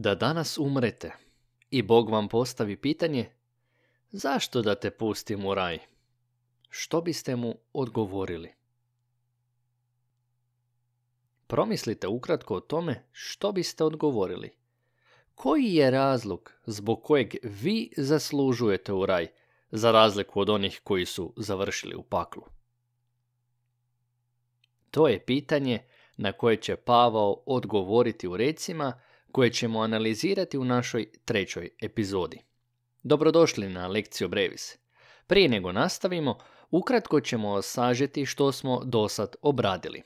da danas umrete i Bog vam postavi pitanje zašto da te pustim u raj? Što biste mu odgovorili? Promislite ukratko o tome što biste odgovorili. Koji je razlog zbog kojeg vi zaslužujete u raj, za razliku od onih koji su završili u paklu? To je pitanje na koje će Pavao odgovoriti u recima koje ćemo analizirati u našoj trećoj epizodi. Dobrodošli na lekciju Brevis. Prije nego nastavimo, ukratko ćemo sažeti što smo dosad obradili.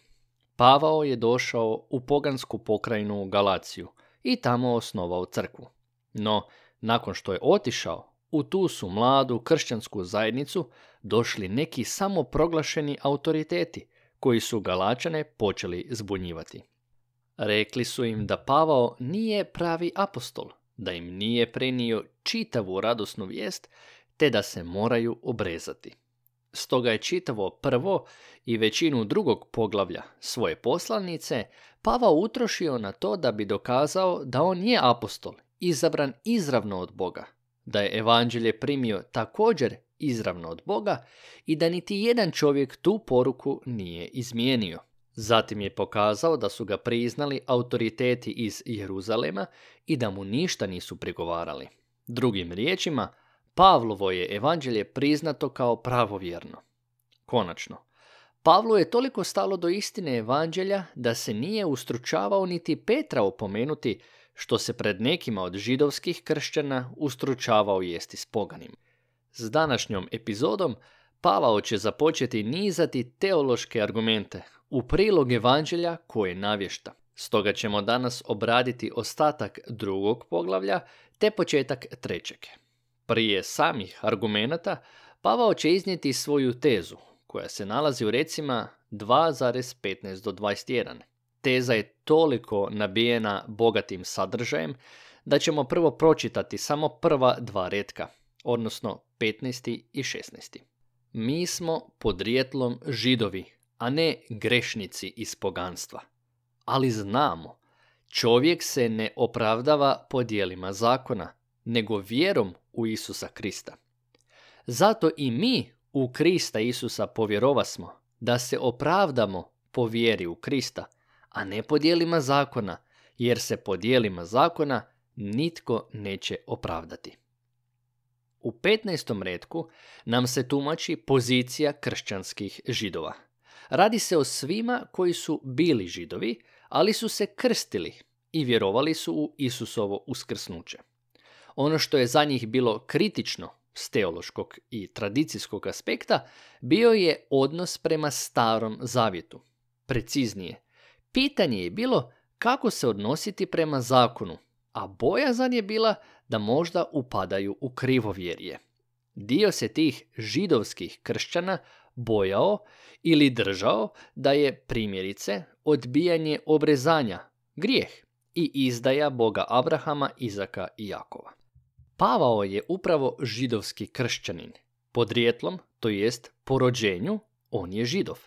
Pavao je došao u pogansku pokrajinu Galaciju i tamo osnovao crkvu. No, nakon što je otišao, u tu su mladu kršćansku zajednicu došli neki samoproglašeni autoriteti koji su Galačane počeli zbunjivati. Rekli su im da Pavao nije pravi apostol, da im nije prenio čitavu radosnu vijest, te da se moraju obrezati. Stoga je čitavo prvo i većinu drugog poglavlja svoje poslanice Pavao utrošio na to da bi dokazao da on je apostol, izabran izravno od Boga, da je evanđelje primio također izravno od Boga i da niti jedan čovjek tu poruku nije izmijenio. Zatim je pokazao da su ga priznali autoriteti iz Jeruzalema i da mu ništa nisu prigovarali. Drugim riječima, Pavlovo je evanđelje priznato kao pravovjerno. Konačno, Pavlu je toliko stalo do istine evanđelja da se nije ustručavao niti Petra opomenuti što se pred nekima od židovskih kršćana ustručavao jesti s poganim. S današnjom epizodom Pavao će započeti nizati teološke argumente u prilog evanđelja koje navješta. Stoga ćemo danas obraditi ostatak drugog poglavlja te početak trećeg. Prije samih argumenata Pavao će iznijeti svoju tezu koja se nalazi u recima 2.15 do 21. Teza je toliko nabijena bogatim sadržajem da ćemo prvo pročitati samo prva dva redka, odnosno 15. i 16. Mi smo podrijetlom židovi, a ne grešnici iz poganstva. Ali znamo, čovjek se ne opravdava po dijelima zakona, nego vjerom u Isusa Krista. Zato i mi u Krista Isusa smo da se opravdamo po vjeri u Krista, a ne po dijelima zakona, jer se po dijelima zakona nitko neće opravdati. U 15. redku nam se tumači pozicija kršćanskih židova – Radi se o svima koji su bili židovi, ali su se krstili i vjerovali su u Isusovo uskrsnuće. Ono što je za njih bilo kritično s teološkog i tradicijskog aspekta bio je odnos prema starom zavjetu. Preciznije, pitanje je bilo kako se odnositi prema zakonu, a bojazan je bila da možda upadaju u krivovjerje. Dio se tih židovskih kršćana bojao ili držao da je primjerice odbijanje obrezanja grijeh i izdaja Boga Abrahama, Izaka i Jakova. Pavao je upravo židovski kršćanin. Podrijetlom, to jest po rođenju, on je židov.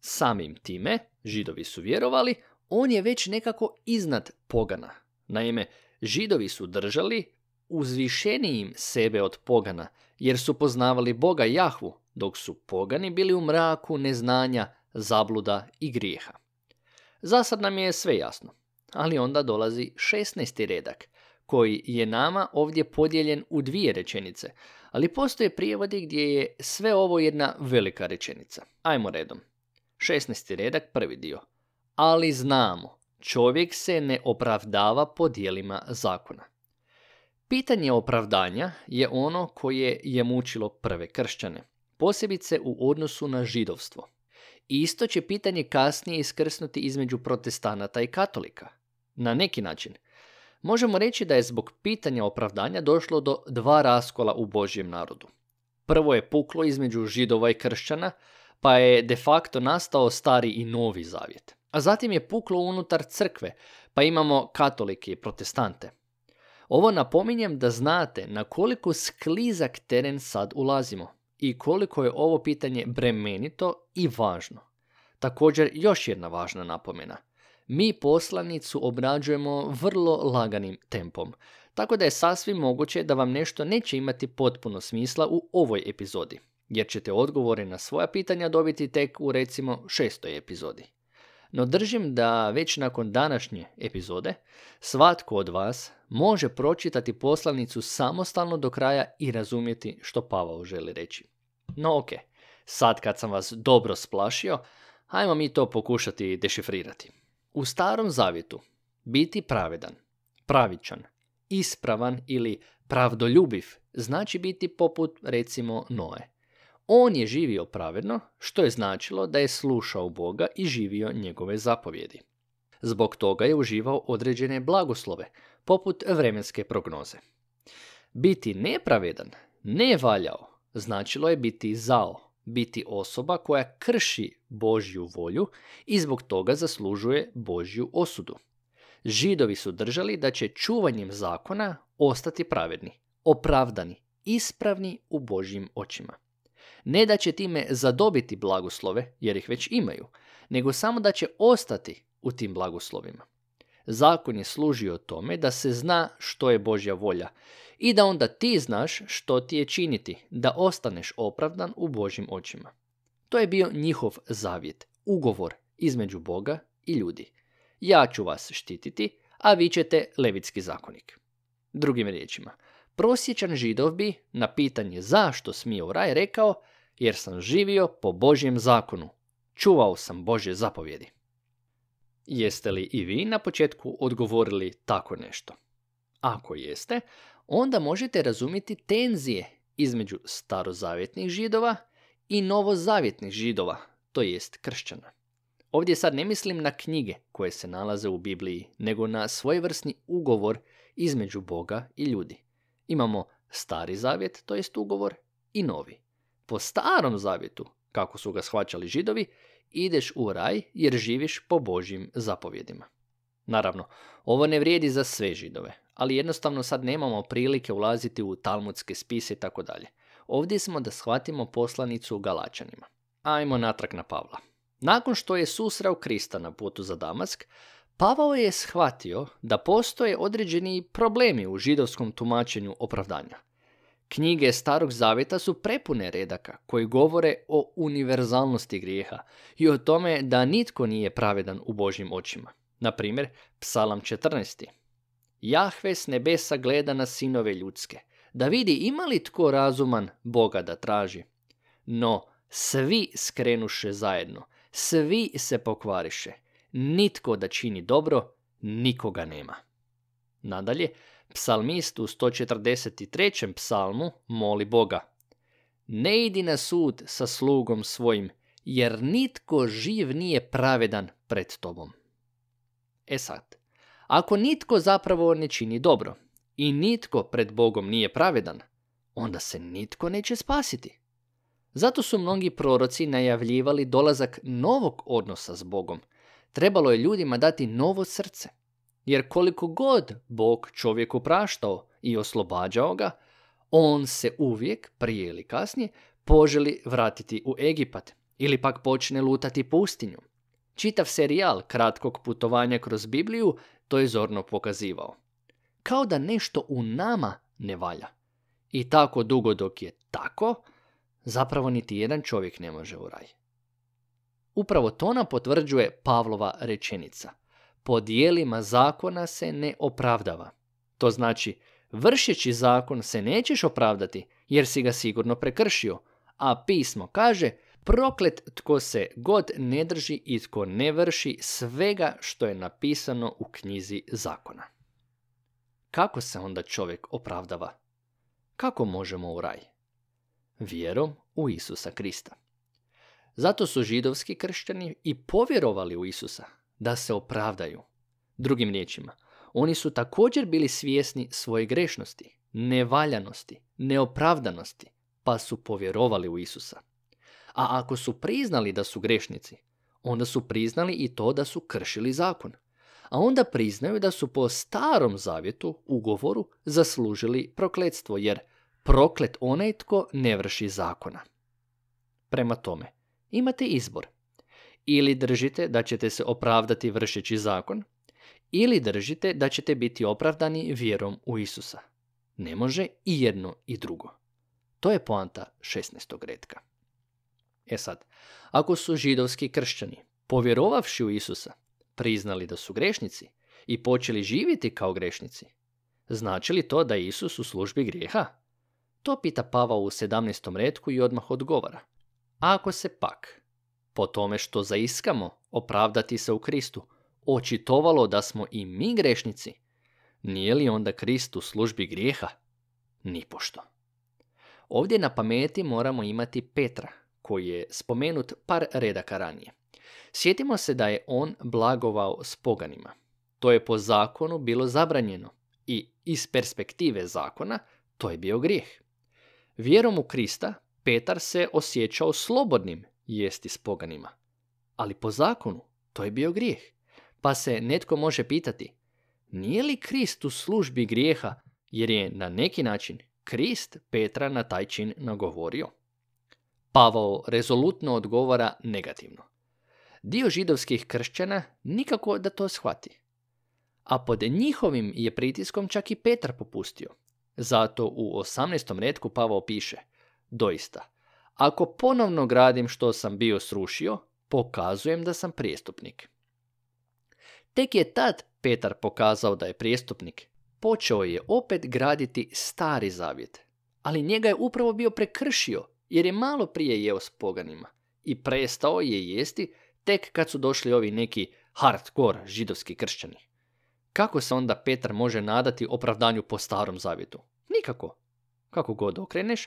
Samim time, židovi su vjerovali, on je već nekako iznad pogana. Naime, židovi su držali uzvišenijim sebe od pogana, jer su poznavali Boga Jahvu, dok su pogani bili u mraku neznanja, zabluda i grijeha. Zasad nam je sve jasno, ali onda dolazi 16. redak, koji je nama ovdje podijeljen u dvije rečenice, ali postoje prijevodi gdje je sve ovo jedna velika rečenica. Ajmo redom. 16. redak, prvi dio. Ali znamo, čovjek se ne opravdava po dijelima zakona. Pitanje opravdanja je ono koje je mučilo prve kršćane posebice u odnosu na židovstvo. I isto će pitanje kasnije iskrsnuti između protestanata i katolika. Na neki način. Možemo reći da je zbog pitanja opravdanja došlo do dva raskola u Božjem narodu. Prvo je puklo između židova i kršćana, pa je de facto nastao stari i novi zavjet. A zatim je puklo unutar crkve, pa imamo katolike i protestante. Ovo napominjem da znate na koliko sklizak teren sad ulazimo i koliko je ovo pitanje bremenito i važno. Također još jedna važna napomena. Mi poslanicu obrađujemo vrlo laganim tempom, tako da je sasvim moguće da vam nešto neće imati potpuno smisla u ovoj epizodi, jer ćete odgovore na svoja pitanja dobiti tek u recimo šestoj epizodi. No držim da već nakon današnje epizode svatko od vas može pročitati poslanicu samostalno do kraja i razumjeti što Pavao želi reći. No ok, sad kad sam vas dobro splašio, hajmo mi to pokušati dešifrirati. U starom zavjetu biti pravedan, pravičan, ispravan ili pravdoljubiv znači biti poput recimo Noe. On je živio pravedno, što je značilo da je slušao Boga i živio njegove zapovjedi. Zbog toga je uživao određene blagoslove, poput vremenske prognoze. Biti nepravedan, ne valjao, značilo je biti zao, biti osoba koja krši Božju volju i zbog toga zaslužuje Božju osudu. Židovi su držali da će čuvanjem zakona ostati pravedni, opravdani, ispravni u Božjim očima. Ne da će time zadobiti blagoslove, jer ih već imaju, nego samo da će ostati u tim blagoslovima. Zakon je služio tome da se zna što je Božja volja i da onda ti znaš što ti je činiti, da ostaneš opravdan u Božjim očima. To je bio njihov zavjet, ugovor između Boga i ljudi. Ja ću vas štititi, a vi ćete levitski zakonik. Drugim riječima, prosječan židov bi na pitanje zašto smije u raj rekao jer sam živio po Božjem zakonu. Čuvao sam Božje zapovjedi. Jeste li i vi na početku odgovorili tako nešto? Ako jeste, onda možete razumjeti tenzije između starozavjetnih židova i novozavjetnih židova, to jest kršćana. Ovdje sad ne mislim na knjige koje se nalaze u Bibliji, nego na svojevrsni ugovor između Boga i ljudi. Imamo stari zavjet, to jest ugovor, i novi po starom zavjetu, kako su ga shvaćali židovi, ideš u raj jer živiš po Božjim zapovjedima. Naravno, ovo ne vrijedi za sve židove, ali jednostavno sad nemamo prilike ulaziti u talmudske spise i tako dalje. Ovdje smo da shvatimo poslanicu Galačanima. Ajmo natrag na Pavla. Nakon što je susrao Krista na putu za Damask, Pavao je shvatio da postoje određeni problemi u židovskom tumačenju opravdanja. Knjige Starog Zavjeta su prepune redaka koji govore o univerzalnosti grijeha i o tome da nitko nije pravedan u Božjim očima. Na primjer, Psalam 14. Jahve s nebesa gleda na sinove ljudske, da vidi ima li tko razuman Boga da traži. No, svi skrenuše zajedno, svi se pokvariše, nitko da čini dobro, nikoga nema. Nadalje, Psalmist u 143. psalmu moli Boga. Ne idi na sud sa slugom svojim, jer nitko živ nije pravedan pred tobom. E sad, ako nitko zapravo ne čini dobro i nitko pred Bogom nije pravedan, onda se nitko neće spasiti. Zato su mnogi proroci najavljivali dolazak novog odnosa s Bogom. Trebalo je ljudima dati novo srce. Jer koliko god Bog čovjeku praštao i oslobađao ga, on se uvijek, prije ili kasnije, poželi vratiti u Egipat ili pak počne lutati pustinju. Čitav serijal kratkog putovanja kroz Bibliju to je zorno pokazivao. Kao da nešto u nama ne valja. I tako dugo dok je tako, zapravo niti jedan čovjek ne može u raj. Upravo to nam potvrđuje Pavlova rečenica – po dijelima zakona se ne opravdava. To znači, vršeći zakon se nećeš opravdati jer si ga sigurno prekršio, a pismo kaže proklet tko se god ne drži i tko ne vrši svega što je napisano u knjizi zakona. Kako se onda čovjek opravdava? Kako možemo u raj? Vjerom u Isusa Krista. Zato su židovski kršćani i povjerovali u Isusa, da se opravdaju. Drugim riječima, oni su također bili svjesni svoje grešnosti, nevaljanosti, neopravdanosti, pa su povjerovali u Isusa. A ako su priznali da su grešnici, onda su priznali i to da su kršili zakon. A onda priznaju da su po starom zavjetu, ugovoru, zaslužili prokletstvo, jer proklet onaj tko ne vrši zakona. Prema tome, imate izbor – ili držite da ćete se opravdati vršeći zakon, ili držite da ćete biti opravdani vjerom u Isusa. Ne može i jedno i drugo. To je poanta 16. redka. E sad, ako su židovski kršćani, povjerovavši u Isusa, priznali da su grešnici i počeli živjeti kao grešnici, znači li to da je Isus u službi grijeha? To pita Pavao u 17. redku i odmah odgovara. Ako se pak po tome što zaiskamo opravdati se u Kristu, očitovalo da smo i mi grešnici, nije li onda Krist u službi grijeha? Nipošto. Ovdje na pameti moramo imati Petra, koji je spomenut par redaka ranije. Sjetimo se da je on blagovao s poganima. To je po zakonu bilo zabranjeno i iz perspektive zakona to je bio grijeh. Vjerom u Krista Petar se osjećao slobodnim jesti s poganima. Ali po zakonu to je bio grijeh. Pa se netko može pitati, nije li Krist u službi grijeha jer je na neki način Krist Petra na taj čin nagovorio? Pavao rezolutno odgovara negativno. Dio židovskih kršćana nikako da to shvati. A pod njihovim je pritiskom čak i Petar popustio. Zato u 18. redku Pavao piše, doista, ako ponovno gradim što sam bio srušio, pokazujem da sam prijestupnik. Tek je tad Petar pokazao da je prijestupnik. Počeo je opet graditi stari zavjet, ali njega je upravo bio prekršio jer je malo prije jeo s poganima i prestao je jesti tek kad su došli ovi neki hardcore židovski kršćani. Kako se onda Petar može nadati opravdanju po starom zavjetu? Nikako. Kako god okreneš,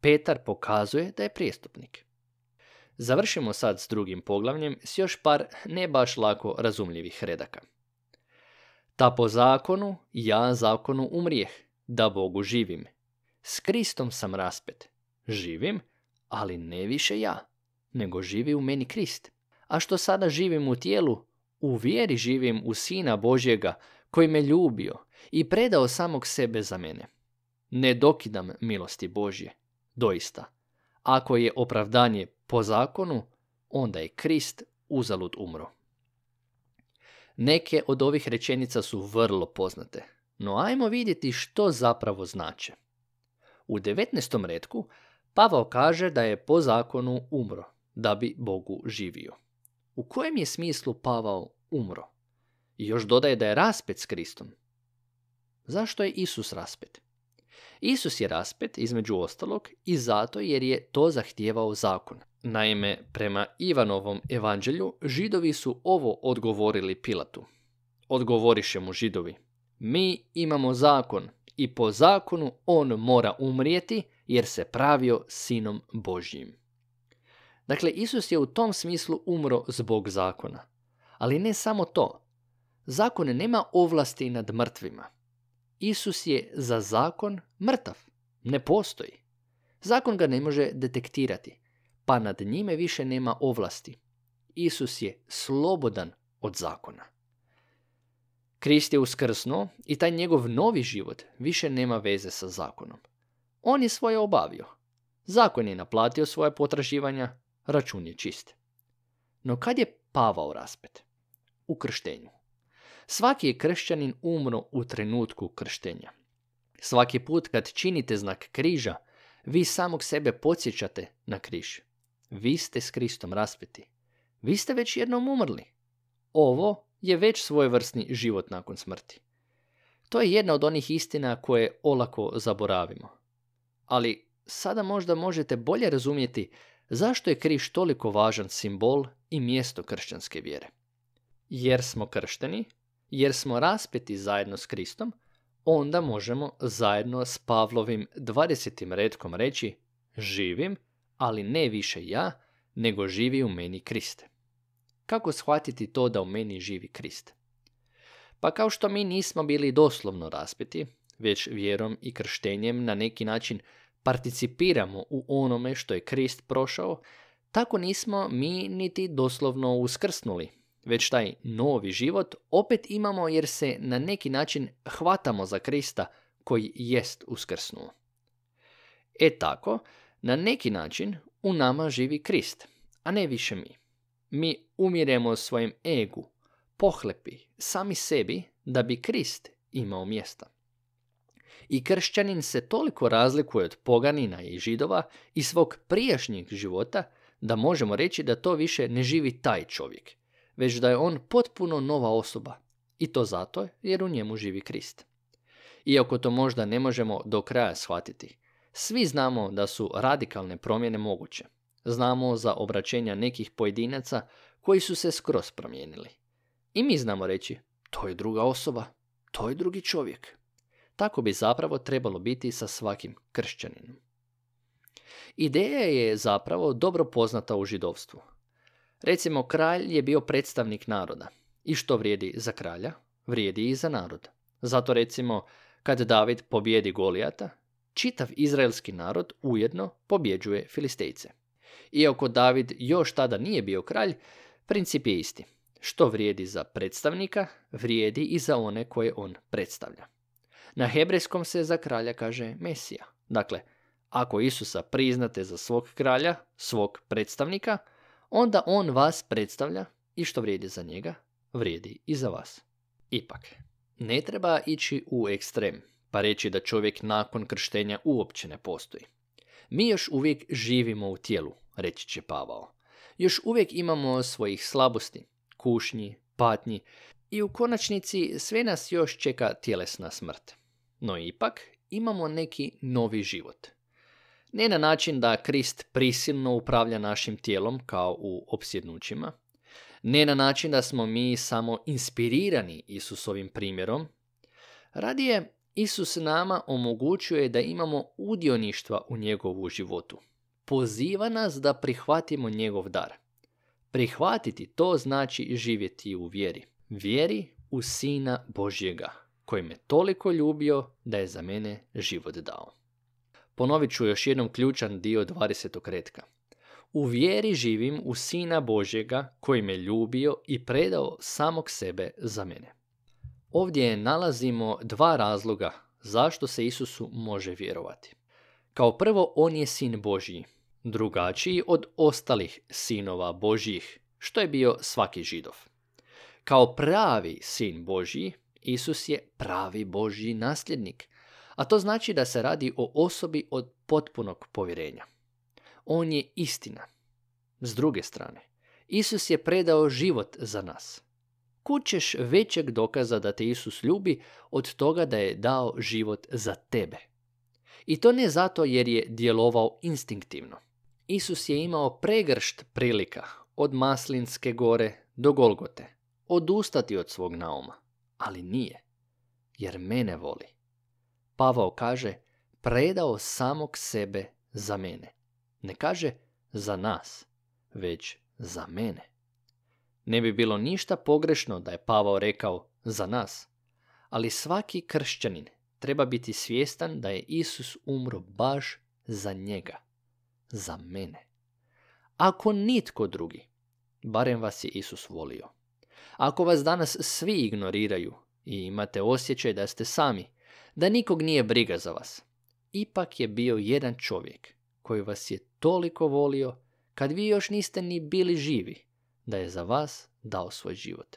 Petar pokazuje da je prijestupnik. Završimo sad s drugim poglavljem s još par ne baš lako razumljivih redaka. Ta po zakonu, ja zakonu umrijeh, da Bogu živim. S Kristom sam raspet. Živim, ali ne više ja, nego živi u meni Krist. A što sada živim u tijelu, u vjeri živim u Sina Božjega, koji me ljubio i predao samog sebe za mene. Ne dokidam milosti Božje, Doista, ako je opravdanje po zakonu, onda je Krist uzalud umro. Neke od ovih rečenica su vrlo poznate, no ajmo vidjeti što zapravo znače. U 19. redku Pavao kaže da je po zakonu umro, da bi Bogu živio. U kojem je smislu Pavao umro? I još dodaje da je raspet s Kristom. Zašto je Isus raspet? Isus je raspet, između ostalog, i zato jer je to zahtijevao zakon. Naime, prema Ivanovom evanđelju, židovi su ovo odgovorili Pilatu. Odgovoriše mu židovi, mi imamo zakon i po zakonu on mora umrijeti jer se pravio sinom Božjim. Dakle, Isus je u tom smislu umro zbog zakona. Ali ne samo to. Zakon nema ovlasti nad mrtvima. Isus je za zakon mrtav, ne postoji. Zakon ga ne može detektirati, pa nad njime više nema ovlasti. Isus je slobodan od zakona. Krist je uskrsnuo i taj njegov novi život više nema veze sa zakonom. On je svoje obavio. Zakon je naplatio svoje potraživanja, račun je čist. No kad je Pavao raspet? U krštenju. Svaki je kršćanin umro u trenutku krštenja. Svaki put kad činite znak križa, vi samog sebe podsjećate na križ. Vi ste s Kristom raspeti. Vi ste već jednom umrli. Ovo je već svojevrsni život nakon smrti. To je jedna od onih istina koje olako zaboravimo. Ali sada možda možete bolje razumjeti zašto je križ toliko važan simbol i mjesto kršćanske vjere. Jer smo kršteni, jer smo raspeti zajedno s Kristom, onda možemo zajedno s Pavlovim 20. redkom reći živim, ali ne više ja, nego živi u meni Kriste. Kako shvatiti to da u meni živi Krist? Pa kao što mi nismo bili doslovno raspeti, već vjerom i krštenjem na neki način participiramo u onome što je Krist prošao, tako nismo mi niti doslovno uskrsnuli, već taj novi život opet imamo jer se na neki način hvatamo za Krista koji jest uskrsnuo. E tako, na neki način u nama živi Krist, a ne više mi. Mi umiremo svojem egu, pohlepi, sami sebi da bi Krist imao mjesta. I kršćanin se toliko razlikuje od poganina i židova i svog prijašnjeg života da možemo reći da to više ne živi taj čovjek, već da je on potpuno nova osoba. I to zato jer u njemu živi Krist. Iako to možda ne možemo do kraja shvatiti, svi znamo da su radikalne promjene moguće. Znamo za obraćenja nekih pojedinaca koji su se skroz promijenili. I mi znamo reći, to je druga osoba, to je drugi čovjek. Tako bi zapravo trebalo biti sa svakim kršćaninom. Ideja je zapravo dobro poznata u židovstvu. Recimo, kralj je bio predstavnik naroda. I što vrijedi za kralja, vrijedi i za narod. Zato recimo, kad David pobjedi Golijata, čitav izraelski narod ujedno pobjeđuje Filistejce. Iako David još tada nije bio kralj, princip je isti. Što vrijedi za predstavnika, vrijedi i za one koje on predstavlja. Na hebrejskom se za kralja kaže Mesija. Dakle, ako Isusa priznate za svog kralja, svog predstavnika – onda on vas predstavlja i što vrijedi za njega, vrijedi i za vas. Ipak, ne treba ići u ekstrem, pa reći da čovjek nakon krštenja uopće ne postoji. Mi još uvijek živimo u tijelu, reći će Pavao. Još uvijek imamo svojih slabosti, kušnji, patnji i u konačnici sve nas još čeka tjelesna smrt. No ipak imamo neki novi život – ne na način da Krist prisilno upravlja našim tijelom kao u opsjednućima, ne na način da smo mi samo inspirirani Isusovim primjerom, radije Isus nama omogućuje da imamo udioništva u njegovu životu. Poziva nas da prihvatimo njegov dar. Prihvatiti to znači živjeti u vjeri. Vjeri u Sina Božjega, koji me toliko ljubio da je za mene život dao. Ponovit ću još jednom ključan dio 20. retka. U vjeri živim u Sina Božjega koji me ljubio i predao samog sebe za mene. Ovdje nalazimo dva razloga zašto se Isusu može vjerovati. Kao prvo, on je sin Božji, drugačiji od ostalih sinova Božjih, što je bio svaki židov. Kao pravi sin Božji, Isus je pravi Božji nasljednik, a to znači da se radi o osobi od potpunog povjerenja. On je istina. S druge strane, Isus je predao život za nas. Kućeš ćeš većeg dokaza da te Isus ljubi od toga da je dao život za tebe? I to ne zato jer je djelovao instinktivno. Isus je imao pregršt prilika od Maslinske gore do Golgote, odustati od svog nauma, ali nije, jer mene voli. Pavao kaže, predao samog sebe za mene. Ne kaže za nas, već za mene. Ne bi bilo ništa pogrešno da je Pavao rekao za nas, ali svaki kršćanin treba biti svjestan da je Isus umro baš za njega, za mene. Ako nitko drugi, barem vas je Isus volio. Ako vas danas svi ignoriraju i imate osjećaj da ste sami, da nikog nije briga za vas. Ipak je bio jedan čovjek koji vas je toliko volio kad vi još niste ni bili živi, da je za vas dao svoj život.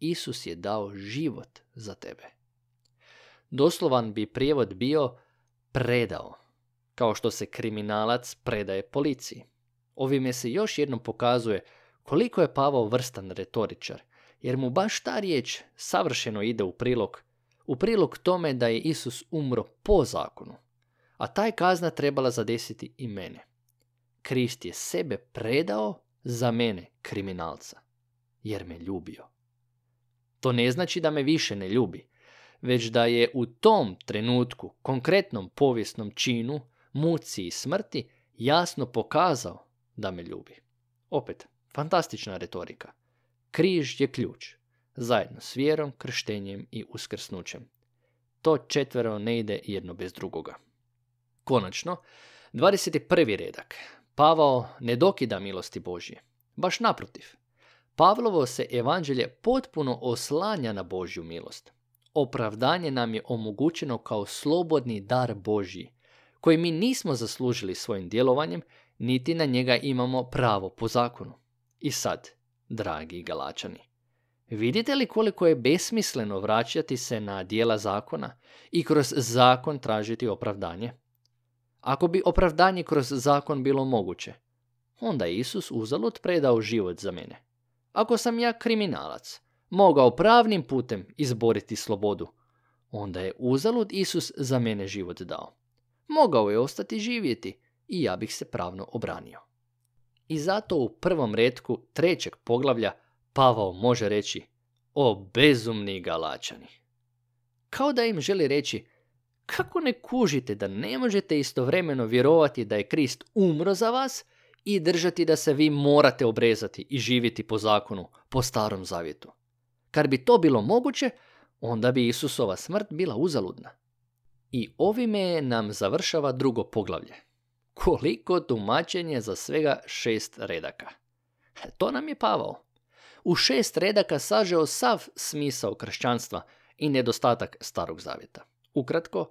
Isus je dao život za tebe. Doslovan bi prijevod bio predao, kao što se kriminalac predaje policiji. Ovime se još jednom pokazuje koliko je Pavao vrstan retoričar, jer mu baš ta riječ savršeno ide u prilog u prilog tome da je Isus umro po zakonu, a taj kazna trebala zadesiti i mene. Krist je sebe predao za mene, kriminalca, jer me ljubio. To ne znači da me više ne ljubi, već da je u tom trenutku, konkretnom povijesnom činu, muci i smrti, jasno pokazao da me ljubi. Opet, fantastična retorika. Križ je ključ zajedno s vjerom, krštenjem i uskrsnućem. To četvero ne ide jedno bez drugoga. Konačno, 21. redak. Pavao ne dokida milosti Božje. Baš naprotiv. Pavlovo se evanđelje potpuno oslanja na Božju milost. Opravdanje nam je omogućeno kao slobodni dar Božji, koji mi nismo zaslužili svojim djelovanjem, niti na njega imamo pravo po zakonu. I sad, dragi galačani, Vidite li koliko je besmisleno vraćati se na dijela zakona i kroz zakon tražiti opravdanje? Ako bi opravdanje kroz zakon bilo moguće, onda je Isus uzalud predao život za mene. Ako sam ja kriminalac, mogao pravnim putem izboriti slobodu, onda je uzalud Isus za mene život dao. Mogao je ostati živjeti i ja bih se pravno obranio. I zato u prvom redku trećeg poglavlja Pavao može reći, o bezumni galačani. Kao da im želi reći, kako ne kužite da ne možete istovremeno vjerovati da je Krist umro za vas i držati da se vi morate obrezati i živjeti po zakonu, po starom zavjetu. Kar bi to bilo moguće, onda bi Isusova smrt bila uzaludna. I ovime nam završava drugo poglavlje. Koliko tumačenje za svega šest redaka. To nam je Pavao u šest redaka sažeo sav smisao kršćanstva i nedostatak starog zavjeta. Ukratko,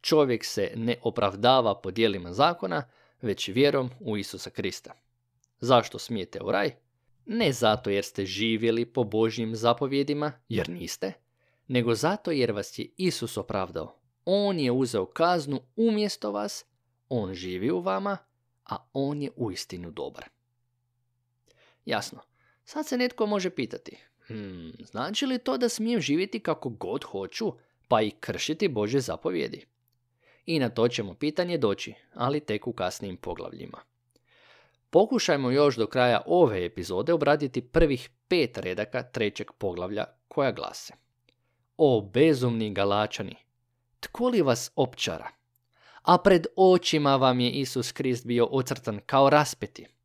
čovjek se ne opravdava po dijelima zakona, već vjerom u Isusa Krista. Zašto smijete u raj? Ne zato jer ste živjeli po Božjim zapovjedima, jer niste, nego zato jer vas je Isus opravdao. On je uzeo kaznu umjesto vas, On živi u vama, a On je uistinu dobar. Jasno, Sad se netko može pitati, hmm, znači li to da smijem živjeti kako god hoću, pa i kršiti Božje zapovjedi? I na to ćemo pitanje doći, ali tek u kasnijim poglavljima. Pokušajmo još do kraja ove epizode obraditi prvih pet redaka trećeg poglavlja koja glase. O bezumni galačani, tko li vas opčara? A pred očima vam je Isus Krist bio ocrtan kao raspeti –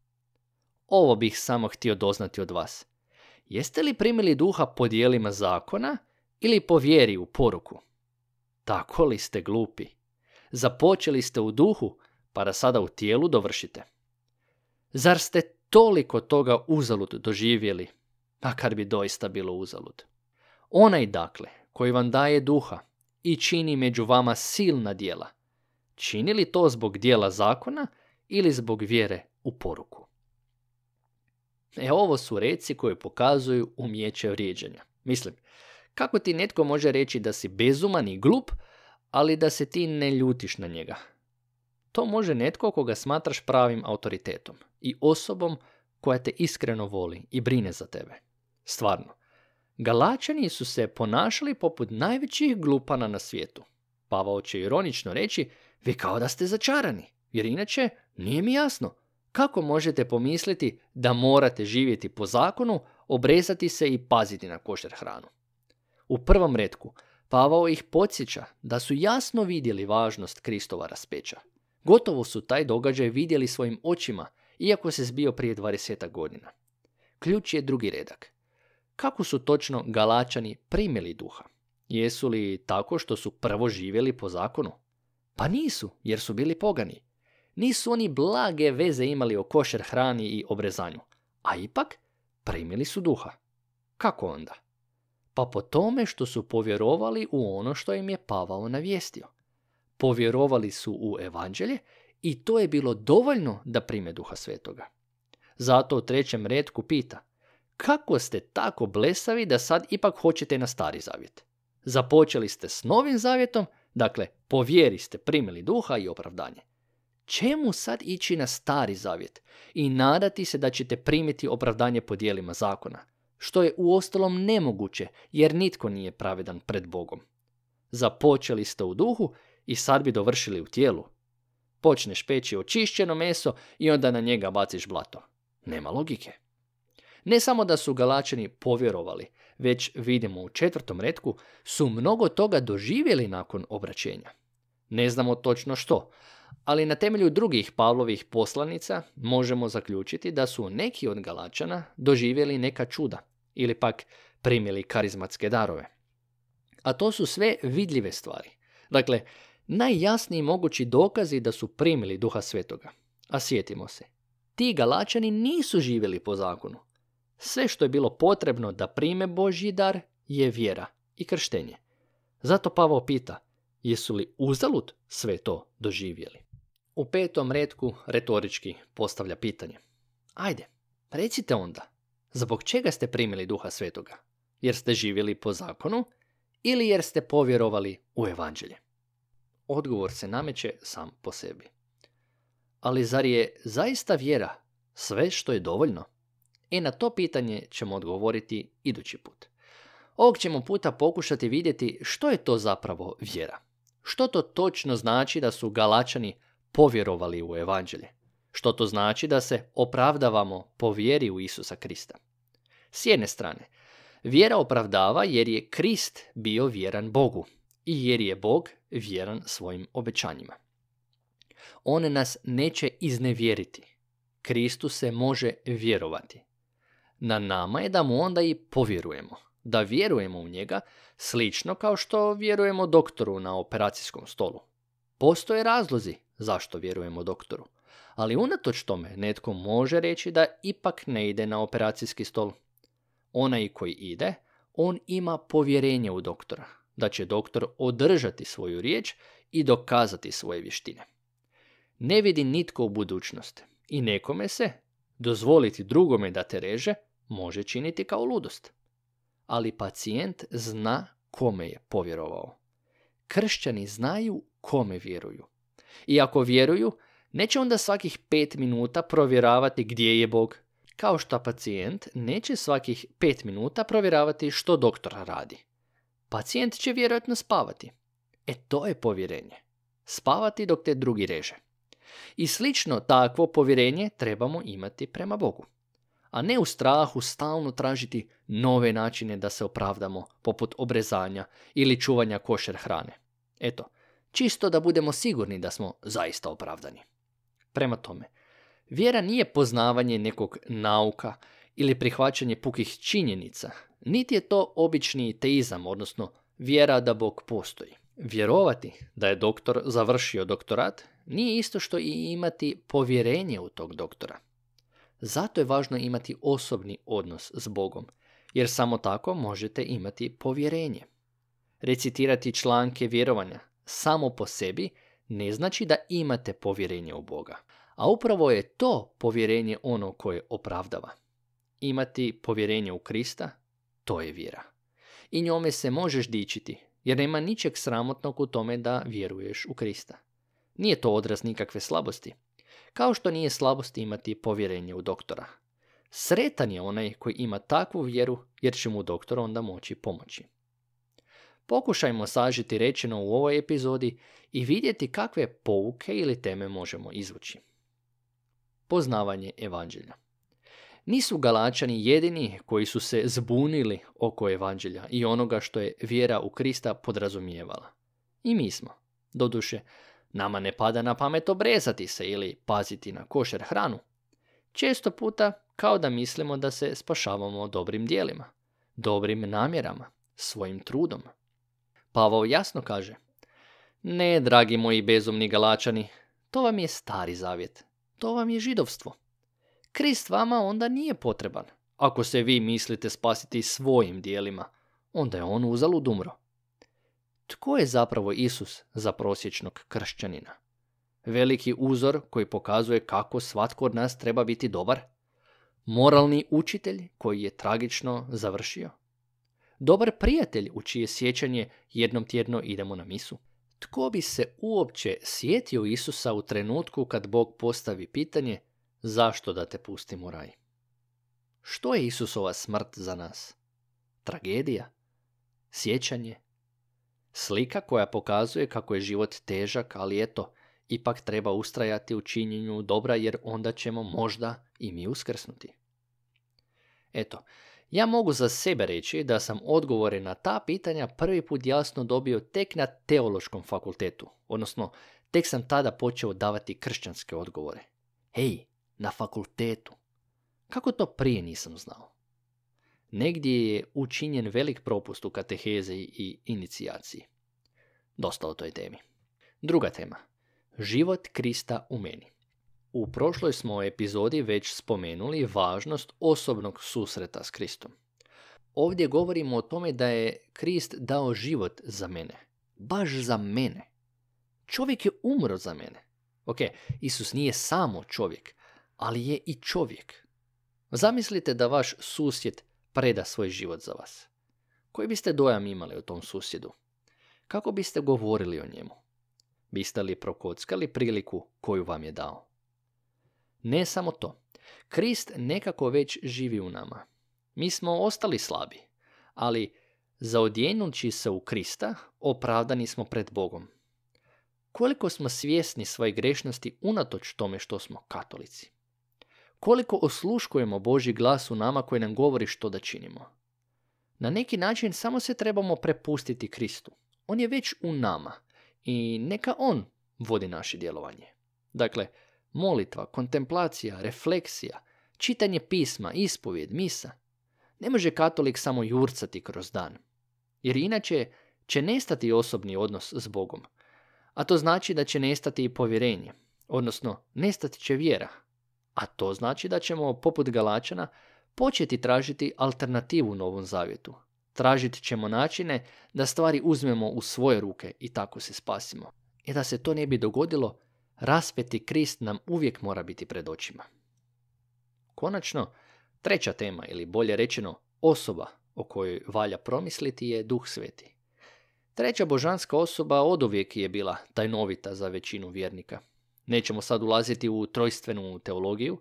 ovo bih samo htio doznati od vas. Jeste li primili duha po dijelima zakona ili po vjeri u poruku? Tako li ste glupi? Započeli ste u duhu, pa da sada u tijelu dovršite. Zar ste toliko toga uzalud doživjeli, makar pa bi doista bilo uzalud? Onaj dakle, koji vam daje duha i čini među vama silna dijela, čini li to zbog dijela zakona ili zbog vjere u poruku? E ovo su reci koje pokazuju umjeće vrijeđanja. Mislim, kako ti netko može reći da si bezuman i glup, ali da se ti ne ljutiš na njega? To može netko koga smatraš pravim autoritetom i osobom koja te iskreno voli i brine za tebe. Stvarno, Galačani su se ponašali poput najvećih glupana na svijetu. Pavao će ironično reći, vi kao da ste začarani, jer inače nije mi jasno, kako možete pomisliti da morate živjeti po zakonu, obrezati se i paziti na košer hranu? U prvom redku, Pavao ih podsjeća da su jasno vidjeli važnost Kristova raspeća. Gotovo su taj događaj vidjeli svojim očima, iako se zbio prije 20 godina. Ključ je drugi redak. Kako su točno galačani primili duha? Jesu li tako što su prvo živjeli po zakonu? Pa nisu, jer su bili pogani nisu oni blage veze imali o košer hrani i obrezanju, a ipak primili su duha. Kako onda? Pa po tome što su povjerovali u ono što im je Pavao navijestio. Povjerovali su u evanđelje i to je bilo dovoljno da prime duha svetoga. Zato u trećem redku pita, kako ste tako blesavi da sad ipak hoćete na stari zavjet? Započeli ste s novim zavjetom, dakle, povjeri ste primili duha i opravdanje. Čemu sad ići na stari zavjet i nadati se da ćete primiti opravdanje po dijelima zakona, što je uostalom nemoguće jer nitko nije pravedan pred Bogom. Započeli ste u duhu i sad bi dovršili u tijelu. Počneš peći očišćeno meso i onda na njega baciš blato. Nema logike. Ne samo da su galačani povjerovali, već vidimo u četvrtom redku, su mnogo toga doživjeli nakon obraćenja. Ne znamo točno što, ali na temelju drugih Pavlovih poslanica možemo zaključiti da su neki od Galačana doživjeli neka čuda ili pak primili karizmatske darove. A to su sve vidljive stvari. Dakle, najjasniji mogući dokazi da su primili duha svetoga. A sjetimo se, ti Galačani nisu živjeli po zakonu. Sve što je bilo potrebno da prime Božji dar je vjera i krštenje. Zato Pavo pita – Jesu li uzalud sve to doživjeli? U petom redku retorički postavlja pitanje. Ajde, recite onda, zbog čega ste primili duha svetoga? Jer ste živjeli po zakonu ili jer ste povjerovali u evanđelje? Odgovor se nameće sam po sebi. Ali zar je zaista vjera sve što je dovoljno? E na to pitanje ćemo odgovoriti idući put. Ovog ćemo puta pokušati vidjeti što je to zapravo vjera. Što to točno znači da su Galačani povjerovali u evanđelje? Što to znači da se opravdavamo po vjeri u Isusa Krista? S jedne strane, vjera opravdava jer je Krist bio vjeran Bogu i jer je Bog vjeran svojim obećanjima. On nas neće iznevjeriti. Kristu se može vjerovati. Na nama je da mu onda i povjerujemo da vjerujemo u njega, slično kao što vjerujemo doktoru na operacijskom stolu. Postoje razlozi zašto vjerujemo doktoru, ali unatoč tome netko može reći da ipak ne ide na operacijski stol. Onaj koji ide, on ima povjerenje u doktora, da će doktor održati svoju riječ i dokazati svoje vještine. Ne vidi nitko u budućnost i nekome se, dozvoliti drugome da te reže, može činiti kao ludost ali pacijent zna kome je povjerovao. Kršćani znaju kome vjeruju. I ako vjeruju, neće onda svakih pet minuta provjeravati gdje je Bog, kao što pacijent neće svakih pet minuta provjeravati što doktora radi. Pacijent će vjerojatno spavati. E to je povjerenje. Spavati dok te drugi reže. I slično takvo povjerenje trebamo imati prema Bogu a ne u strahu stalno tražiti nove načine da se opravdamo, poput obrezanja ili čuvanja košer hrane. Eto, čisto da budemo sigurni da smo zaista opravdani. Prema tome, vjera nije poznavanje nekog nauka ili prihvaćanje pukih činjenica, niti je to obični teizam, odnosno vjera da Bog postoji. Vjerovati da je doktor završio doktorat nije isto što i imati povjerenje u tog doktora. Zato je važno imati osobni odnos s Bogom, jer samo tako možete imati povjerenje. Recitirati članke vjerovanja samo po sebi ne znači da imate povjerenje u Boga, a upravo je to povjerenje ono koje opravdava. Imati povjerenje u Krista, to je vjera. I njome se možeš dičiti, jer nema ničeg sramotnog u tome da vjeruješ u Krista. Nije to odraz nikakve slabosti, kao što nije slabost imati povjerenje u doktora. Sretan je onaj koji ima takvu vjeru jer će mu doktor onda moći pomoći. Pokušajmo sažiti rečeno u ovoj epizodi i vidjeti kakve pouke ili teme možemo izvući. Poznavanje evanđelja Nisu galačani jedini koji su se zbunili oko evanđelja i onoga što je vjera u Krista podrazumijevala. I mi smo. Doduše, Nama ne pada na pamet obrezati se ili paziti na košer hranu. Često puta kao da mislimo da se spašavamo dobrim dijelima, dobrim namjerama, svojim trudom. Pavao jasno kaže, ne, dragi moji bezumni galačani, to vam je stari zavjet, to vam je židovstvo. Krist vama onda nije potreban. Ako se vi mislite spasiti svojim dijelima, onda je on uzalud umro. Tko je zapravo Isus za prosječnog kršćanina? Veliki uzor koji pokazuje kako svatko od nas treba biti dobar? Moralni učitelj koji je tragično završio? Dobar prijatelj u čije sjećanje jednom tjedno idemo na misu? Tko bi se uopće sjetio Isusa u trenutku kad Bog postavi pitanje zašto da te pustim u raj? Što je Isusova smrt za nas? Tragedija? Sjećanje? Slika koja pokazuje kako je život težak, ali eto, ipak treba ustrajati u činjenju dobra jer onda ćemo možda i mi uskrsnuti. Eto, ja mogu za sebe reći da sam odgovore na ta pitanja prvi put jasno dobio tek na teološkom fakultetu, odnosno tek sam tada počeo davati kršćanske odgovore. Hej, na fakultetu. Kako to prije nisam znao? negdje je učinjen velik propust u katehezi i inicijaciji. Dosta o toj temi. Druga tema. Život Krista u meni. U prošloj smo epizodi već spomenuli važnost osobnog susreta s Kristom. Ovdje govorimo o tome da je Krist dao život za mene. Baš za mene. Čovjek je umro za mene. Ok, Isus nije samo čovjek, ali je i čovjek. Zamislite da vaš susjed preda svoj život za vas? Koji biste dojam imali o tom susjedu? Kako biste govorili o njemu? Biste li prokockali priliku koju vam je dao? Ne samo to. Krist nekako već živi u nama. Mi smo ostali slabi, ali zaodjenući se u Krista, opravdani smo pred Bogom. Koliko smo svjesni svoje grešnosti unatoč tome što smo katolici? koliko osluškujemo Boži glas u nama koji nam govori što da činimo. Na neki način samo se trebamo prepustiti Kristu. On je već u nama i neka On vodi naše djelovanje. Dakle, molitva, kontemplacija, refleksija, čitanje pisma, ispovjed, misa. Ne može katolik samo jurcati kroz dan, jer inače će nestati osobni odnos s Bogom, a to znači da će nestati i povjerenje, odnosno nestati će vjera, a to znači da ćemo, poput Galačana, početi tražiti alternativu u Novom Zavjetu. Tražit ćemo načine da stvari uzmemo u svoje ruke i tako se spasimo. I da se to ne bi dogodilo, raspeti krist nam uvijek mora biti pred očima. Konačno, treća tema ili bolje rečeno osoba o kojoj valja promisliti je Duh Sveti. Treća božanska osoba oduvijek je bila tajnovita za većinu vjernika – Nećemo sad ulaziti u trojstvenu teologiju,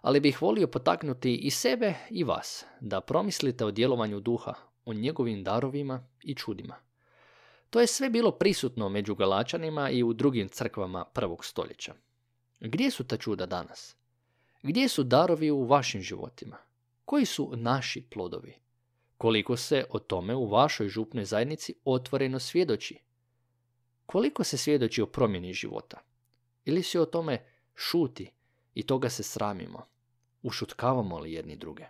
ali bih volio potaknuti i sebe i vas da promislite o djelovanju duha, o njegovim darovima i čudima. To je sve bilo prisutno među Galačanima i u drugim crkvama prvog stoljeća. Gdje su ta čuda danas? Gdje su darovi u vašim životima? Koji su naši plodovi? Koliko se o tome u vašoj župnoj zajednici otvoreno svjedoči? Koliko se svjedoči o promjeni života? Ili se o tome šuti i toga se sramimo? Ušutkavamo li jedni druge?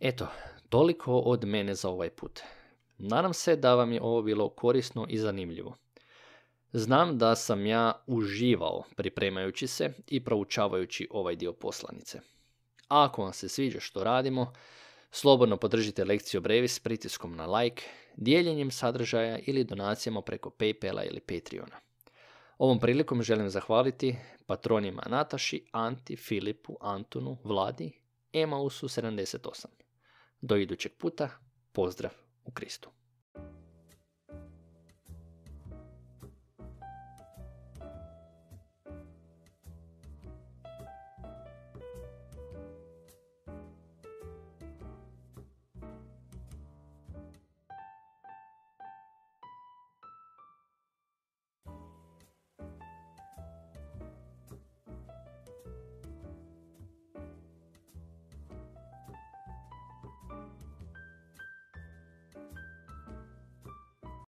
Eto, toliko od mene za ovaj put. Nadam se da vam je ovo bilo korisno i zanimljivo. Znam da sam ja uživao pripremajući se i proučavajući ovaj dio poslanice. ako vam se sviđa što radimo, slobodno podržite lekciju Brevis s pritiskom na like, dijeljenjem sadržaja ili donacijama preko Paypala ili Patreona. Ovom prilikom želim zahvaliti patronima Nataši, Anti, Filipu, Antonu, Vladi, Emausu78. Do idućeg puta, pozdrav u Kristu.